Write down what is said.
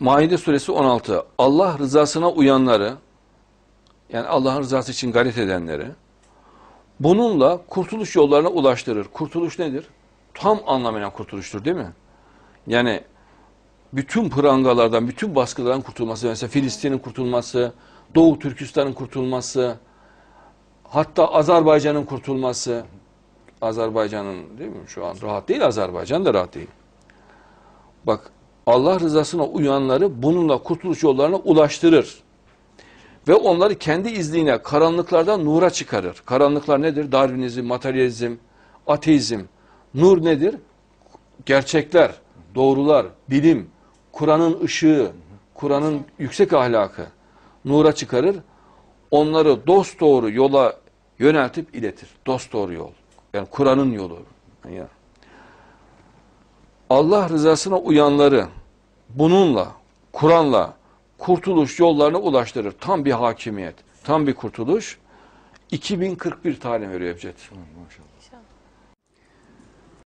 Maide suresi 16. Allah rızasına uyanları, yani Allah'ın rızası için gayret edenleri, bununla kurtuluş yollarına ulaştırır. Kurtuluş nedir? Tam anlamıyla kurtuluştur değil mi? Yani bütün prangalardan, bütün baskılardan kurtulması, mesela Filistin'in kurtulması, Doğu Türkistan'ın kurtulması, hatta Azerbaycan'ın kurtulması, Azerbaycan'ın değil mi şu an rahat değil Azerbaycan da rahat değil. Bak Allah rızasına uyanları bununla kurtuluş yollarına ulaştırır. Ve onları kendi izliğine karanlıklardan nura çıkarır. Karanlıklar nedir? Darwinizm, materyalizm, ateizm. Nur nedir? Gerçekler, doğrular, bilim, Kur'an'ın ışığı, Kur'an'ın yüksek ahlakı nura çıkarır. Onları dost doğru yola yöneltip iletir. Dost doğru yol. Yani Kur'an'ın yolu. Yani Allah rızasına uyanları bununla, Kur'an'la kurtuluş yollarına ulaştırır. Tam bir hakimiyet, tam bir kurtuluş. 2041 tane veriyor Ebced. Maşallah.